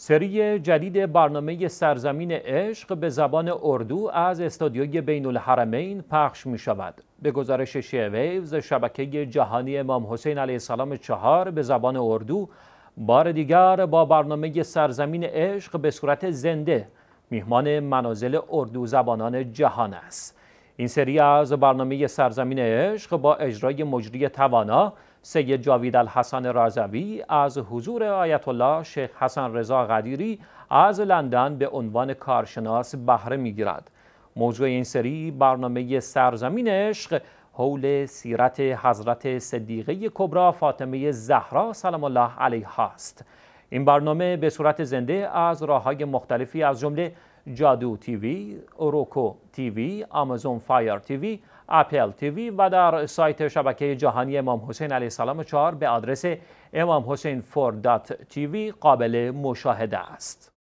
سری جدید برنامه سرزمین عشق به زبان اردو از استادیوی بین الحرمین پخش می شود. به گزارش شیویوز شبکه جهانی امام حسین علیه السلام چهار به زبان اردو بار دیگر با برنامه سرزمین عشق به صورت زنده میهمان منازل اردو زبانان جهان است. این سری از برنامه سرزمین عشق با اجرای مجری توانا سید جاوید الحسن رازوی از حضور آیت الله شیخ حسن رضا قدیری از لندن به عنوان کارشناس بهره میگیرد موضوع این سری برنامه سرزمین عشق حول سیرت حضرت صدیقه کبرا فاطمه زهرا سلام الله علیها است این برنامه به صورت زنده از راه های مختلفی از جمله جادو تیوی، اوروکو تیوی، آمازون فایر تیوی، اپل تیوی و در سایت شبکه جهانی امام حسین علیه السلام 4 به آدرس امام حسین فور دات تیوی قابل مشاهده است.